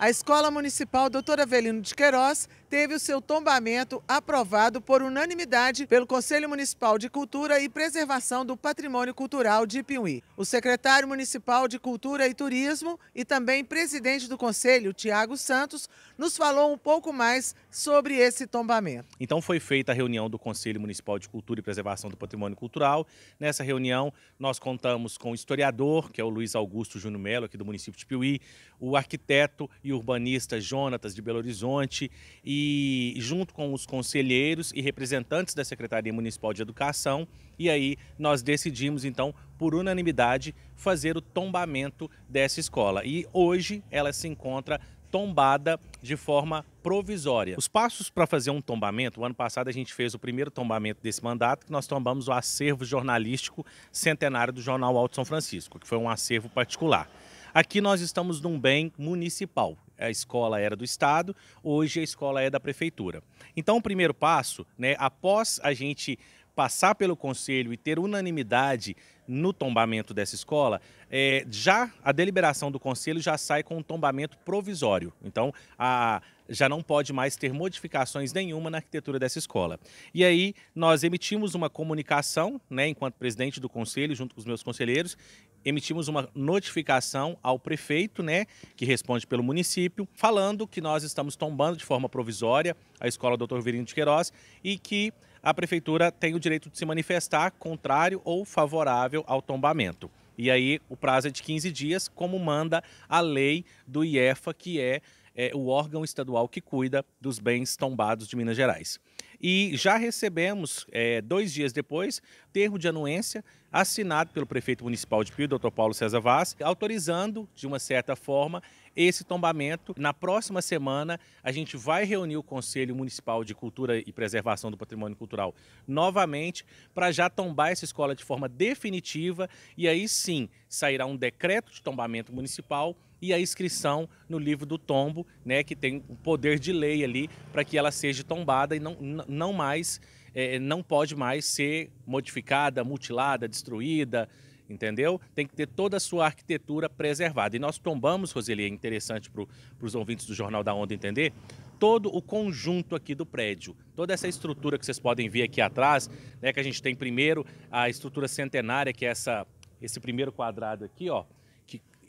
A Escola Municipal Doutora Avelino de Queiroz teve o seu tombamento aprovado por unanimidade pelo Conselho Municipal de Cultura e Preservação do Patrimônio Cultural de Piuí. O secretário municipal de Cultura e Turismo e também presidente do Conselho, Tiago Santos, nos falou um pouco mais sobre esse tombamento. Então foi feita a reunião do Conselho Municipal de Cultura e Preservação do Patrimônio Cultural. Nessa reunião nós contamos com o historiador, que é o Luiz Augusto Júnior Melo, aqui do município de Piuí, o arquiteto e urbanista Jonatas de Belo Horizonte e e junto com os conselheiros e representantes da Secretaria Municipal de Educação, e aí nós decidimos então por unanimidade fazer o tombamento dessa escola. E hoje ela se encontra tombada de forma provisória. Os passos para fazer um tombamento, o ano passado a gente fez o primeiro tombamento desse mandato, que nós tombamos o acervo jornalístico centenário do jornal Alto São Francisco, que foi um acervo particular. Aqui nós estamos num bem municipal a escola era do Estado, hoje a escola é da Prefeitura. Então, o primeiro passo, né, após a gente passar pelo Conselho e ter unanimidade no tombamento dessa escola, é, já a deliberação do Conselho já sai com um tombamento provisório. Então, a, já não pode mais ter modificações nenhuma na arquitetura dessa escola. E aí nós emitimos uma comunicação, né, enquanto presidente do conselho, junto com os meus conselheiros, emitimos uma notificação ao prefeito, né, que responde pelo município, falando que nós estamos tombando de forma provisória a escola Dr. Virino de Queiroz e que a prefeitura tem o direito de se manifestar contrário ou favorável ao tombamento. E aí o prazo é de 15 dias, como manda a lei do IEFA, que é, é o órgão estadual que cuida dos bens tombados de Minas Gerais. E já recebemos, é, dois dias depois, termo de anuência assinado pelo prefeito municipal de Pio, Dr. Paulo César Vaz, autorizando, de uma certa forma, esse tombamento. Na próxima semana, a gente vai reunir o Conselho Municipal de Cultura e Preservação do Patrimônio Cultural novamente para já tombar essa escola de forma definitiva e aí sim sairá um decreto de tombamento municipal e a inscrição no livro do tombo, né, que tem o poder de lei ali para que ela seja tombada e não, não mais, é, não pode mais ser modificada, mutilada, destruída, entendeu? Tem que ter toda a sua arquitetura preservada. E nós tombamos, Roseli, é interessante para os ouvintes do Jornal da Onda entender, todo o conjunto aqui do prédio, toda essa estrutura que vocês podem ver aqui atrás, né, que a gente tem primeiro a estrutura centenária, que é essa, esse primeiro quadrado aqui, ó,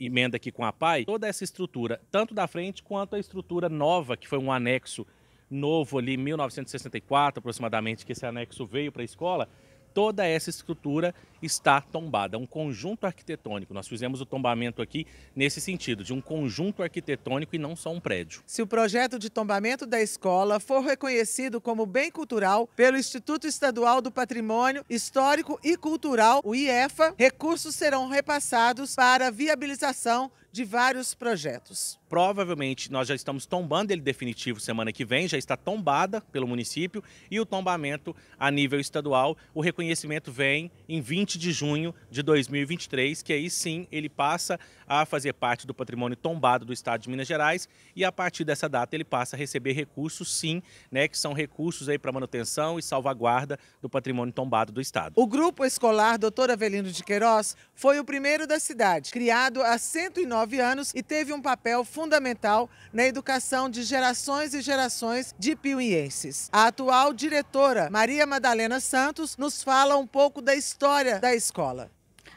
emenda aqui com a PAI, toda essa estrutura, tanto da frente quanto a estrutura nova, que foi um anexo novo ali, 1964 aproximadamente, que esse anexo veio para a escola, toda essa estrutura está tombada, um conjunto arquitetônico. Nós fizemos o tombamento aqui nesse sentido, de um conjunto arquitetônico e não só um prédio. Se o projeto de tombamento da escola for reconhecido como bem cultural pelo Instituto Estadual do Patrimônio Histórico e Cultural, o IEFA, recursos serão repassados para a viabilização de vários projetos. Provavelmente nós já estamos tombando ele definitivo semana que vem, já está tombada pelo município e o tombamento a nível estadual, o reconhecimento vem em 20 de junho de 2023, que aí sim ele passa a fazer parte do patrimônio tombado do estado de Minas Gerais e a partir dessa data ele passa a receber recursos sim, né, que são recursos aí para manutenção e salvaguarda do patrimônio tombado do estado. O grupo escolar Doutor Avelino de Queiroz foi o primeiro da cidade, criado há 109 19 anos e teve um papel fundamental na educação de gerações e gerações de piuienses. A atual diretora, Maria Madalena Santos, nos fala um pouco da história da escola.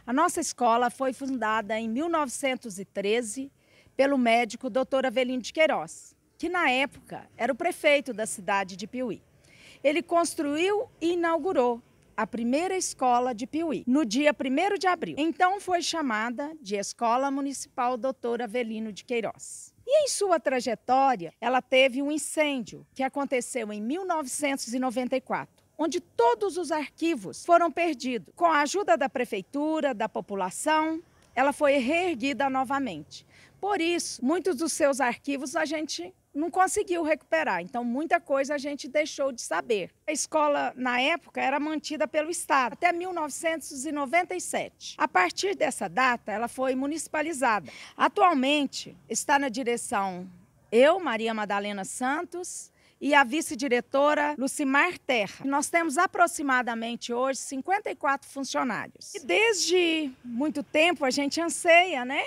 A nossa escola foi fundada em 1913 pelo médico Dr. Avelino de Queiroz, que na época era o prefeito da cidade de Piuí. Ele construiu e inaugurou a primeira escola de Piuí, no dia 1 de abril. Então foi chamada de Escola Municipal Doutor Avelino de Queiroz. E em sua trajetória, ela teve um incêndio que aconteceu em 1994 onde todos os arquivos foram perdidos. Com a ajuda da prefeitura, da população, ela foi reerguida novamente. Por isso, muitos dos seus arquivos a gente não conseguiu recuperar. Então, muita coisa a gente deixou de saber. A escola, na época, era mantida pelo Estado até 1997. A partir dessa data, ela foi municipalizada. Atualmente, está na direção eu, Maria Madalena Santos, e a vice-diretora Lucimar Terra. Nós temos aproximadamente hoje 54 funcionários. E desde muito tempo a gente anseia, né?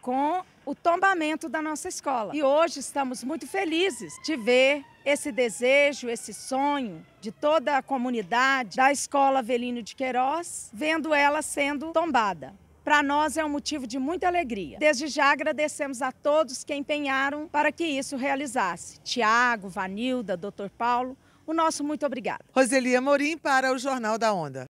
com o tombamento da nossa escola. E hoje estamos muito felizes de ver esse desejo, esse sonho de toda a comunidade da Escola Avelino de Queiroz, vendo ela sendo tombada. Para nós é um motivo de muita alegria. Desde já agradecemos a todos que empenharam para que isso realizasse. Tiago, Vanilda, Dr. Paulo, o nosso muito obrigado. Roselia Morim para o Jornal da Onda.